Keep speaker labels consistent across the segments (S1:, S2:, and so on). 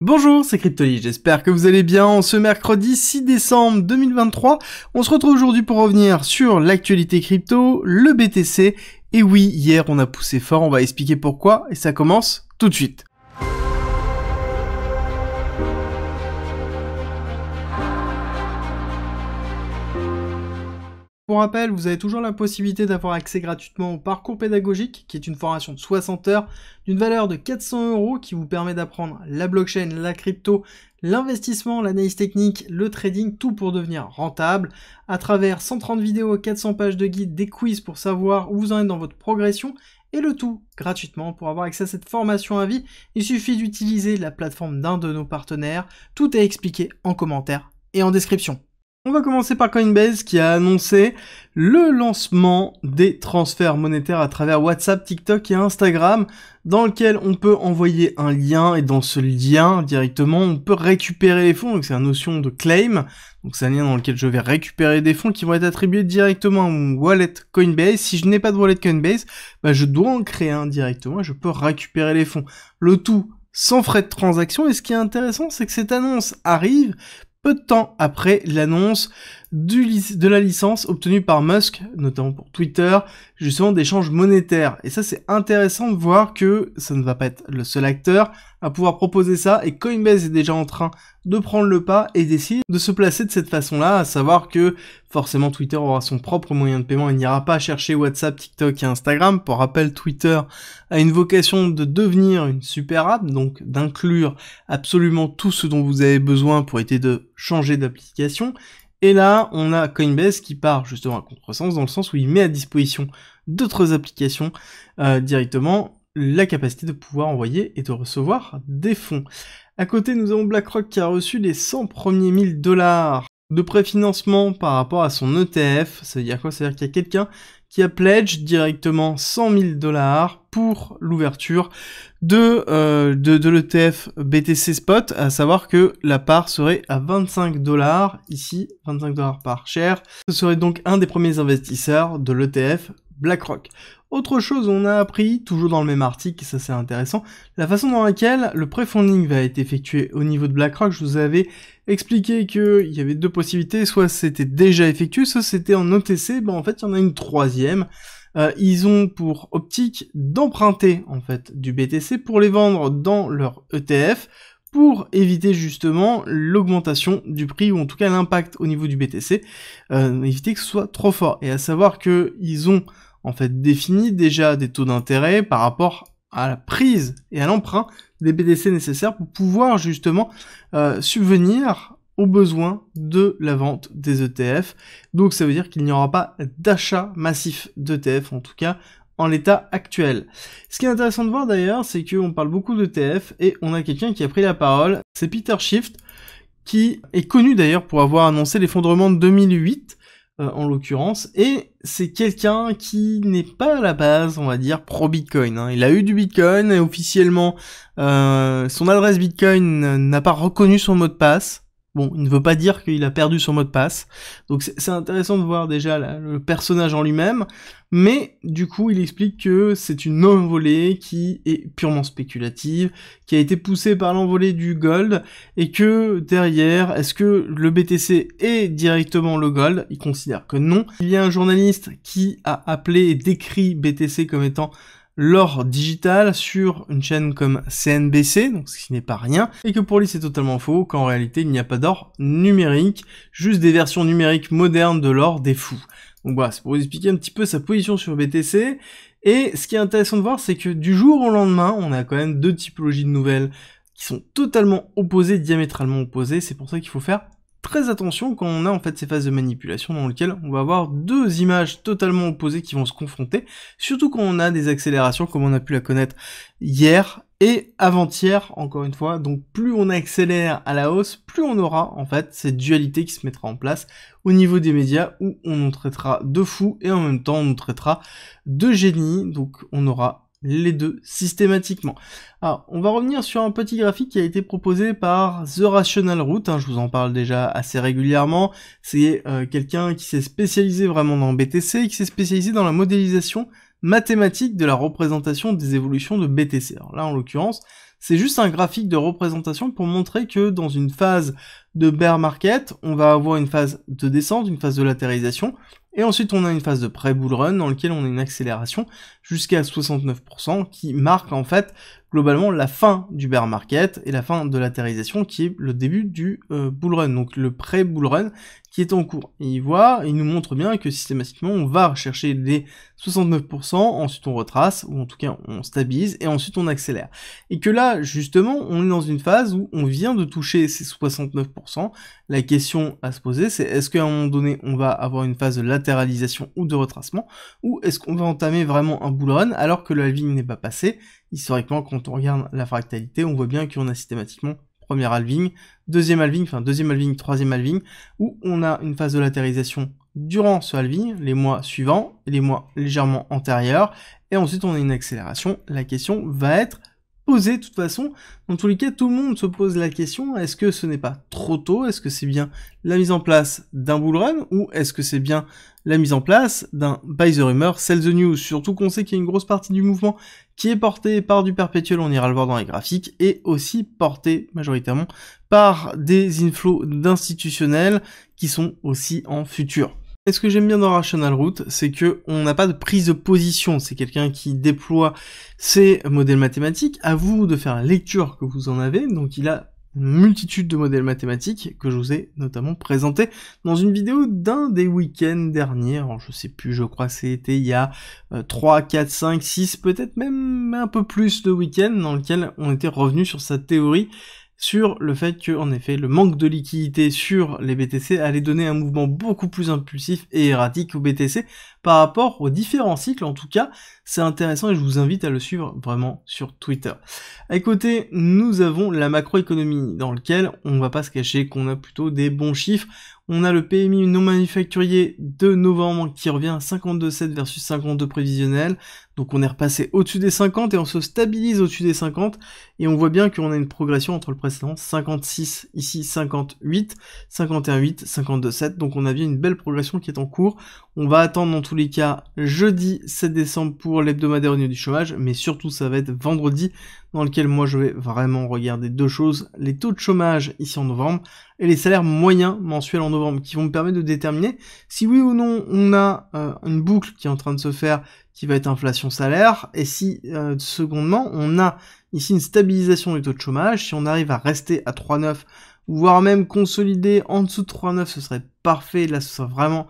S1: Bonjour, c'est Cryptoly, j'espère que vous allez bien. En ce mercredi 6 décembre 2023, on se retrouve aujourd'hui pour revenir sur l'actualité crypto, le BTC. Et oui, hier on a poussé fort, on va expliquer pourquoi et ça commence tout de suite. Pour rappel, vous avez toujours la possibilité d'avoir accès gratuitement au parcours pédagogique, qui est une formation de 60 heures d'une valeur de 400 euros qui vous permet d'apprendre la blockchain, la crypto, l'investissement, l'analyse technique, le trading, tout pour devenir rentable, à travers 130 vidéos, 400 pages de guide, des quiz pour savoir où vous en êtes dans votre progression, et le tout gratuitement. Pour avoir accès à cette formation à vie, il suffit d'utiliser la plateforme d'un de nos partenaires. Tout est expliqué en commentaire et en description. On va commencer par Coinbase qui a annoncé le lancement des transferts monétaires à travers WhatsApp, TikTok et Instagram dans lequel on peut envoyer un lien et dans ce lien directement on peut récupérer les fonds, donc c'est la notion de claim, donc c'est un lien dans lequel je vais récupérer des fonds qui vont être attribués directement à mon wallet Coinbase. Si je n'ai pas de wallet Coinbase, bah, je dois en créer un directement et je peux récupérer les fonds. Le tout sans frais de transaction. Et ce qui est intéressant, c'est que cette annonce arrive peu de temps après l'annonce de la licence obtenue par Musk, notamment pour Twitter, justement d'échanges monétaires. Et ça, c'est intéressant de voir que ça ne va pas être le seul acteur à pouvoir proposer ça. Et Coinbase est déjà en train de prendre le pas et décide de se placer de cette façon-là, à savoir que forcément Twitter aura son propre moyen de paiement il n'ira pas chercher WhatsApp, TikTok et Instagram. Pour rappel, Twitter a une vocation de devenir une super app, donc d'inclure absolument tout ce dont vous avez besoin pour éviter de changer d'application. Et là, on a Coinbase qui part justement à sens dans le sens où il met à disposition d'autres applications euh, directement la capacité de pouvoir envoyer et de recevoir des fonds. À côté, nous avons BlackRock qui a reçu les 100 premiers 1000 dollars de préfinancement par rapport à son ETF. Ça veut dire quoi Ça veut dire qu'il y a quelqu'un qui a pledge directement 100 000 dollars pour l'ouverture de, euh, de, de l'ETF BTC Spot, à savoir que la part serait à 25 dollars, ici 25 dollars par share. Ce serait donc un des premiers investisseurs de l'ETF BlackRock. Autre chose, on a appris, toujours dans le même article, et ça c'est intéressant, la façon dans laquelle le pré-funding va être effectué au niveau de BlackRock. Je vous avais expliqué qu'il y avait deux possibilités, soit c'était déjà effectué, soit c'était en OTC, ben en fait il y en a une troisième. Euh, ils ont pour optique d'emprunter en fait du BTC pour les vendre dans leur ETF pour éviter justement l'augmentation du prix ou en tout cas l'impact au niveau du BTC, euh, éviter que ce soit trop fort. Et à savoir qu'ils ont en fait définit déjà des taux d'intérêt par rapport à la prise et à l'emprunt des BDC nécessaires pour pouvoir justement euh, subvenir aux besoins de la vente des ETF. Donc ça veut dire qu'il n'y aura pas d'achat massif d'ETF, en tout cas en l'état actuel. Ce qui est intéressant de voir d'ailleurs, c'est qu'on parle beaucoup d'ETF et on a quelqu'un qui a pris la parole, c'est Peter Shift, qui est connu d'ailleurs pour avoir annoncé l'effondrement de 2008 euh, en l'occurrence, et c'est quelqu'un qui n'est pas à la base, on va dire, pro Bitcoin. Hein. Il a eu du Bitcoin et officiellement, euh, son adresse Bitcoin euh, n'a pas reconnu son mot de passe. Bon, il ne veut pas dire qu'il a perdu son mot de passe. Donc c'est intéressant de voir déjà le personnage en lui-même. Mais du coup, il explique que c'est une envolée qui est purement spéculative, qui a été poussée par l'envolée du gold, et que derrière, est-ce que le BTC est directement le gold Il considère que non. Il y a un journaliste qui a appelé et décrit BTC comme étant l'or digital sur une chaîne comme CNBC, donc ce qui n'est pas rien, et que pour lui c'est totalement faux, qu'en réalité il n'y a pas d'or numérique, juste des versions numériques modernes de l'or des fous. Donc voilà, c'est pour vous expliquer un petit peu sa position sur BTC, et ce qui est intéressant de voir, c'est que du jour au lendemain, on a quand même deux typologies de nouvelles qui sont totalement opposées, diamétralement opposées, c'est pour ça qu'il faut faire très attention quand on a en fait ces phases de manipulation dans lesquelles on va avoir deux images totalement opposées qui vont se confronter, surtout quand on a des accélérations comme on a pu la connaître hier et avant-hier encore une fois. Donc plus on accélère à la hausse, plus on aura en fait cette dualité qui se mettra en place au niveau des médias où on en traitera de fous et en même temps on traitera de génie. Donc on aura les deux systématiquement. Alors, on va revenir sur un petit graphique qui a été proposé par The Rational Route, hein, je vous en parle déjà assez régulièrement, c'est euh, quelqu'un qui s'est spécialisé vraiment dans BTC et qui s'est spécialisé dans la modélisation mathématique de la représentation des évolutions de BTC. Alors là, en l'occurrence, c'est juste un graphique de représentation pour montrer que dans une phase de bear market, on va avoir une phase de descente, une phase de latérisation, et ensuite, on a une phase de pré-bull run dans laquelle on a une accélération jusqu'à 69% qui marque en fait globalement la fin du bear market et la fin de la qui est le début du euh, bull run, donc le pré-bull run qui est en cours. Et il voit, il nous montre bien que systématiquement on va rechercher les 69%, ensuite on retrace, ou en tout cas on stabilise, et ensuite on accélère. Et que là, justement, on est dans une phase où on vient de toucher ces 69%. La question à se poser, c'est est-ce qu'à un moment donné on va avoir une phase de latéralisation ou de retracement, ou est-ce qu'on va entamer vraiment un bull run alors que la ligne n'est pas passée historiquement, quand on regarde la fractalité, on voit bien qu'on a systématiquement premier halving, deuxième halving, enfin deuxième halving, troisième halving, où on a une phase de latérisation durant ce halving, les mois suivants, les mois légèrement antérieurs, et ensuite on a une accélération. La question va être posé de toute façon. Dans tous les cas, tout le monde se pose la question, est-ce que ce n'est pas trop tôt Est-ce que c'est bien la mise en place d'un bull run ou est-ce que c'est bien la mise en place d'un buy the rumor, sell the news Surtout qu'on sait qu'il y a une grosse partie du mouvement qui est portée par du perpétuel, on ira le voir dans les graphiques, et aussi portée majoritairement par des inflows d'institutionnels qui sont aussi en futur. Et ce que j'aime bien dans Rational Root, c'est que on n'a pas de prise de position. C'est quelqu'un qui déploie ses modèles mathématiques. À vous de faire la lecture que vous en avez. Donc il a une multitude de modèles mathématiques que je vous ai notamment présenté dans une vidéo d'un des week-ends derniers. je sais plus, je crois que c'était il y a 3, 4, 5, 6, peut-être même un peu plus de week-ends dans lequel on était revenu sur sa théorie sur le fait que, en effet, le manque de liquidité sur les BTC allait donner un mouvement beaucoup plus impulsif et erratique au BTC par rapport aux différents cycles. En tout cas, c'est intéressant et je vous invite à le suivre vraiment sur Twitter. À côté, nous avons la macroéconomie dans lequel on va pas se cacher qu'on a plutôt des bons chiffres. On a le PMI non manufacturier de novembre qui revient à 52,7 versus 52 prévisionnel. Donc on est repassé au-dessus des 50 et on se stabilise au-dessus des 50 et on voit bien qu'on a une progression entre le précédent 56 ici 58 51 8 donc on a bien une belle progression qui est en cours. On va attendre dans tous les cas jeudi 7 décembre pour l'hebdomadaire du chômage mais surtout ça va être vendredi dans lequel moi je vais vraiment regarder deux choses, les taux de chômage ici en novembre et les salaires moyens mensuels en novembre qui vont me permettre de déterminer si oui ou non on a euh, une boucle qui est en train de se faire qui va être inflation salaire. Et si, euh, secondement, on a ici une stabilisation du taux de chômage, si on arrive à rester à 3,9, voire même consolider en dessous de 3,9, ce serait parfait. Là, ce serait vraiment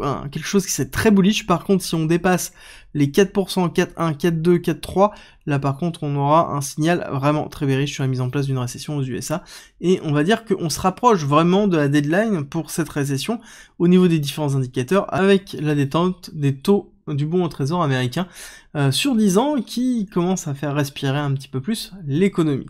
S1: euh, quelque chose qui serait très bullish. Par contre, si on dépasse les 4%, 4,1, 4,2, 4,3, là par contre, on aura un signal vraiment très bearish sur la mise en place d'une récession aux USA. Et on va dire qu'on se rapproche vraiment de la deadline pour cette récession au niveau des différents indicateurs avec la détente des taux du bon au trésor américain euh, sur 10 ans qui commence à faire respirer un petit peu plus l'économie.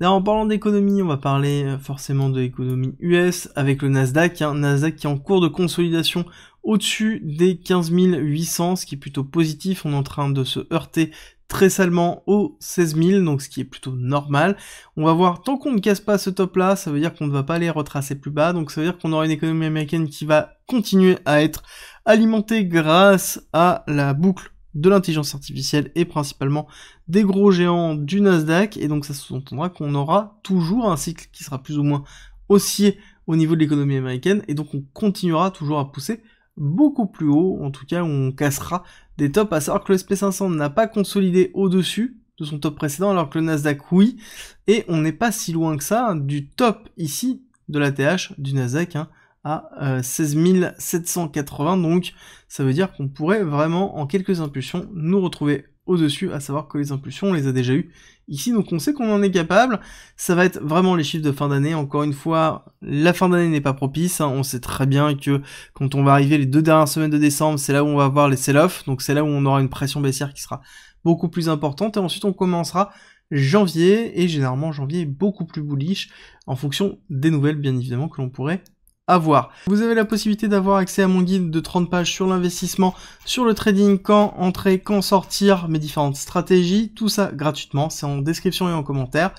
S1: D'ailleurs en parlant d'économie, on va parler euh, forcément de l'économie US avec le Nasdaq, un hein. Nasdaq qui est en cours de consolidation au-dessus des 15 800, ce qui est plutôt positif. On est en train de se heurter très salement aux 16 000, donc ce qui est plutôt normal. On va voir, tant qu'on ne casse pas ce top là, ça veut dire qu'on ne va pas les retracer plus bas, donc ça veut dire qu'on aura une économie américaine qui va continuer à être alimentée grâce à la boucle de l'intelligence artificielle et principalement des gros géants du Nasdaq, et donc ça sous-entendra qu'on aura toujours un cycle qui sera plus ou moins haussier au niveau de l'économie américaine, et donc on continuera toujours à pousser beaucoup plus haut, en tout cas on cassera des tops, à savoir que le SP500 n'a pas consolidé au-dessus de son top précédent, alors que le Nasdaq, oui, et on n'est pas si loin que ça du top ici de la TH du Nasdaq hein, à 16780. 16 780, donc ça veut dire qu'on pourrait vraiment en quelques impulsions nous retrouver au-dessus, à savoir que les impulsions, on les a déjà eues ici, donc on sait qu'on en est capable. Ça va être vraiment les chiffres de fin d'année. Encore une fois, la fin d'année n'est pas propice. Hein. On sait très bien que quand on va arriver les deux dernières semaines de décembre, c'est là où on va avoir les sell offs donc c'est là où on aura une pression baissière qui sera beaucoup plus importante. Et ensuite, on commencera janvier, et généralement janvier est beaucoup plus bullish, en fonction des nouvelles, bien évidemment, que l'on pourrait à voir. Vous avez la possibilité d'avoir accès à mon guide de 30 pages sur l'investissement, sur le trading, quand entrer, quand sortir, mes différentes stratégies, tout ça gratuitement, c'est en description et en commentaire.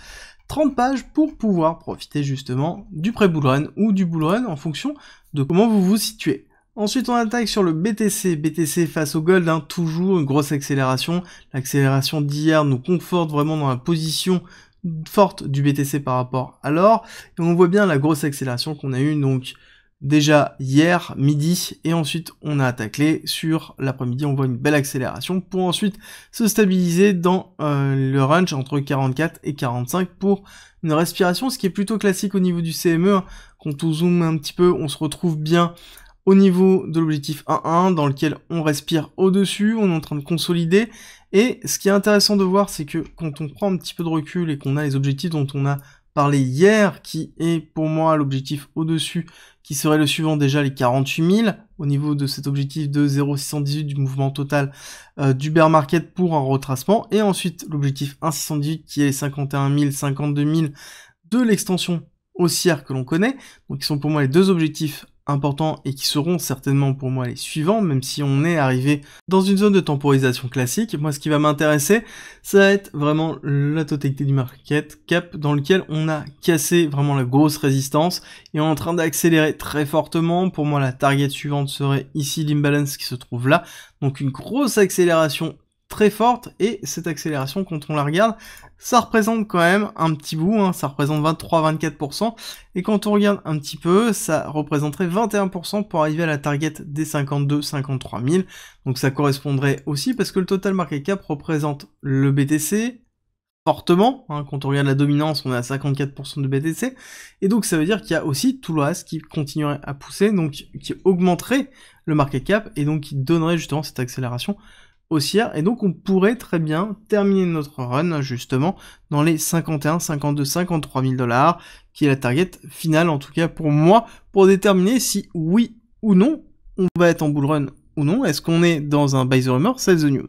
S1: 30 pages pour pouvoir profiter justement du pré-bull run ou du bull en fonction de comment vous vous situez. Ensuite, on attaque sur le BTC. BTC face au gold, hein, toujours une grosse accélération. L'accélération d'hier nous conforte vraiment dans la position forte du BTC par rapport à l'or. on voit bien la grosse accélération qu'on a eue donc déjà hier midi et ensuite on a attaqué sur l'après-midi. On voit une belle accélération pour ensuite se stabiliser dans euh, le range entre 44 et 45 pour une respiration, ce qui est plutôt classique au niveau du CME. Hein. Quand on zoome un petit peu, on se retrouve bien au niveau de l'objectif 1-1 dans lequel on respire au-dessus, on est en train de consolider. Et ce qui est intéressant de voir, c'est que quand on prend un petit peu de recul et qu'on a les objectifs dont on a parlé hier, qui est pour moi l'objectif au-dessus, qui serait le suivant déjà les 48 000, au niveau de cet objectif de 0,618 du mouvement total euh, du bear market pour un retracement, et ensuite l'objectif 1,618 qui est les 51 000, 52 000 de l'extension haussière que l'on connaît, donc qui sont pour moi les deux objectifs Important et qui seront certainement pour moi les suivants, même si on est arrivé dans une zone de temporisation classique. Moi, ce qui va m'intéresser, ça va être vraiment la totalité du market cap dans lequel on a cassé vraiment la grosse résistance et on est en train d'accélérer très fortement. Pour moi, la target suivante serait ici l'imbalance qui se trouve là. Donc une grosse accélération très forte et cette accélération quand on la regarde ça représente quand même un petit bout, hein, ça représente 23-24% et quand on regarde un petit peu ça représenterait 21% pour arriver à la target des 52-53 000 donc ça correspondrait aussi parce que le total market cap représente le BTC, fortement. Hein. quand on regarde la dominance, on est à 54% de BTC. Et donc ça veut dire qu'il y a aussi tout le reste qui continuerait à pousser, donc qui augmenterait le market cap et donc qui donnerait justement cette accélération haussière et donc on pourrait très bien terminer notre run justement dans les 51, 52, 53 000 dollars qui est la target finale en tout cas pour moi pour déterminer si oui ou non on va être en bull run ou non, est-ce qu'on est dans un buy the rumor, sell the news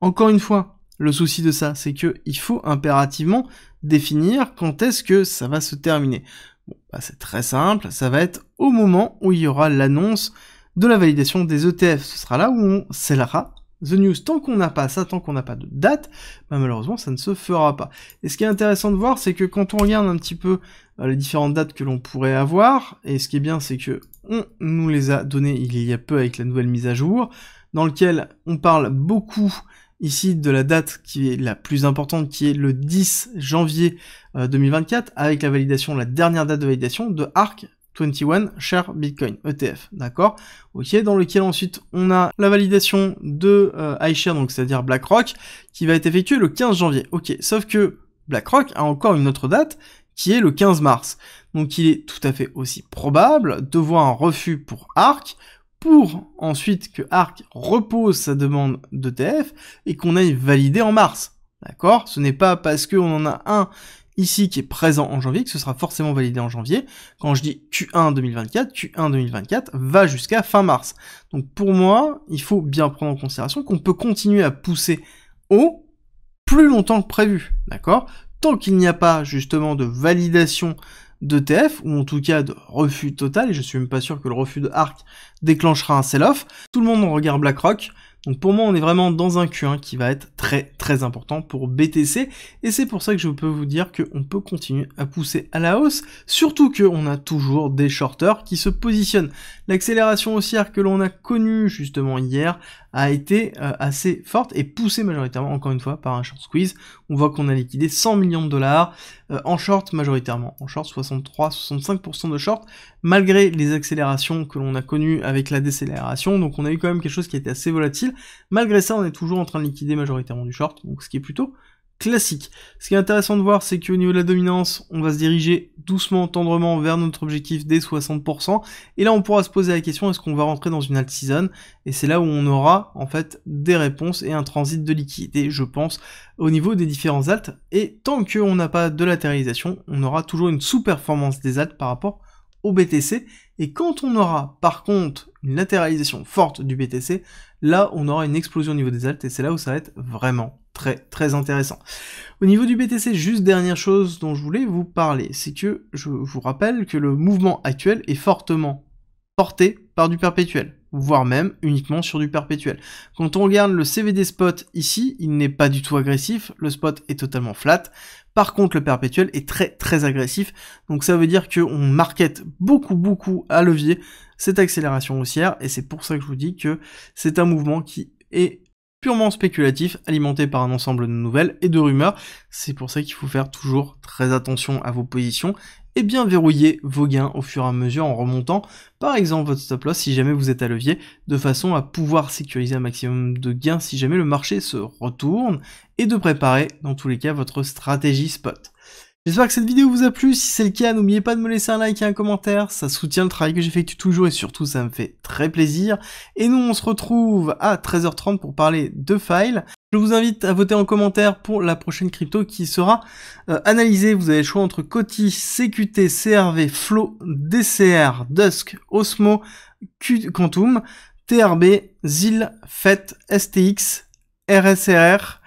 S1: Encore une fois, le souci de ça, c'est que il faut impérativement définir quand est-ce que ça va se terminer. Bon, bah c'est très simple, ça va être au moment où il y aura l'annonce de la validation des ETF. Ce sera là où on scellera The News, tant qu'on n'a pas ça, tant qu'on n'a pas de date, bah, malheureusement ça ne se fera pas. Et ce qui est intéressant de voir, c'est que quand on regarde un petit peu euh, les différentes dates que l'on pourrait avoir, et ce qui est bien c'est que on nous les a données il y a peu avec la nouvelle mise à jour, dans lequel on parle beaucoup ici de la date qui est la plus importante, qui est le 10 janvier 2024, euh, avec la validation, la dernière date de validation de ARC 21 Share Bitcoin ETF, d'accord Ok, dans lequel ensuite on a la validation de euh, donc c'est-à-dire BlackRock, qui va être effectué le 15 janvier. Ok, sauf que BlackRock a encore une autre date qui est le 15 mars. Donc il est tout à fait aussi probable de voir un refus pour ARC pour ensuite que ARC repose sa demande d'ETF et qu'on aille valider en mars. D'accord Ce n'est pas parce qu'on en a un ici qui est présent en janvier, que ce sera forcément validé en janvier. Quand je dis Q1 2024, Q1 2024 va jusqu'à fin mars. Donc pour moi, il faut bien prendre en considération qu'on peut continuer à pousser haut plus longtemps que prévu, d'accord Tant qu'il n'y a pas justement de validation TF ou en tout cas de refus total, et je suis même pas sûr que le refus de ARC déclenchera un sell-off, tout le monde en regarde BlackRock, donc pour moi, on est vraiment dans un Q1 qui va être très très important pour BTC et c'est pour ça que je peux vous dire qu'on peut continuer à pousser à la hausse, surtout qu'on a toujours des shorters qui se positionnent. L'accélération haussière que l'on a connue justement hier a été euh, assez forte et poussée majoritairement, encore une fois, par un short squeeze. On voit qu'on a liquidé 100 millions de dollars euh, en short majoritairement, en short 63-65% de short, malgré les accélérations que l'on a connues avec la décélération. Donc on a eu quand même quelque chose qui était assez volatile. Malgré ça, on est toujours en train de liquider majoritairement du short, donc ce qui est plutôt classique. Ce qui est intéressant de voir, c'est qu'au niveau de la dominance, on va se diriger doucement, tendrement vers notre objectif des 60%. Et là, on pourra se poser la question, est-ce qu'on va rentrer dans une alt season Et c'est là où on aura, en fait, des réponses et un transit de liquidité, je pense, au niveau des différents alts. Et tant qu'on n'a pas de latéralisation, on aura toujours une sous-performance des alts par rapport au BTC. Et quand on aura par contre une latéralisation forte du BTC, là on aura une explosion au niveau des altes et c'est là où ça va être vraiment très très intéressant. Au niveau du BTC, juste dernière chose dont je voulais vous parler, c'est que je vous rappelle que le mouvement actuel est fortement porté par du perpétuel voire même uniquement sur du perpétuel. Quand on regarde le CVD spot ici, il n'est pas du tout agressif, le spot est totalement flat, par contre, le perpétuel est très très agressif. Donc ça veut dire qu'on market beaucoup beaucoup à levier cette accélération haussière. Et c'est pour ça que je vous dis que c'est un mouvement qui est purement spéculatif, alimenté par un ensemble de nouvelles et de rumeurs. C'est pour ça qu'il faut faire toujours très attention à vos positions et bien verrouiller vos gains au fur et à mesure en remontant par exemple votre stop loss si jamais vous êtes à levier de façon à pouvoir sécuriser un maximum de gains si jamais le marché se retourne et de préparer dans tous les cas votre stratégie spot. J'espère que cette vidéo vous a plu, si c'est le cas, n'oubliez pas de me laisser un like et un commentaire, ça soutient le travail que j'effectue toujours et surtout ça me fait très plaisir. Et nous on se retrouve à 13h30 pour parler de file. Je vous invite à voter en commentaire pour la prochaine crypto qui sera euh, analysée. Vous avez le choix entre Coty, CQT, CRV, Flow, DCR, Dusk, Osmo, Quantum, TRB, ZIL, FET, STX, RSRR,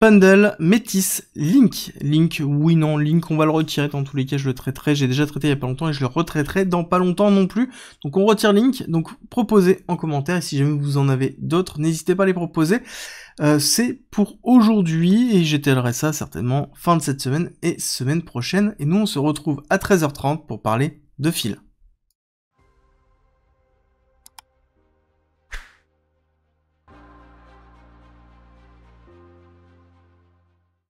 S1: Pundle, Métis, Link. Link, oui, non, Link, on va le retirer. Dans tous les cas, je le traiterai. J'ai déjà traité il y a pas longtemps et je le retraiterai dans pas longtemps non plus. Donc, on retire Link. Donc, proposez en commentaire. Et si jamais vous en avez d'autres, n'hésitez pas à les proposer. Euh, c'est pour aujourd'hui et j'étalerai ça certainement fin de cette semaine et semaine prochaine. Et nous, on se retrouve à 13h30 pour parler de fil.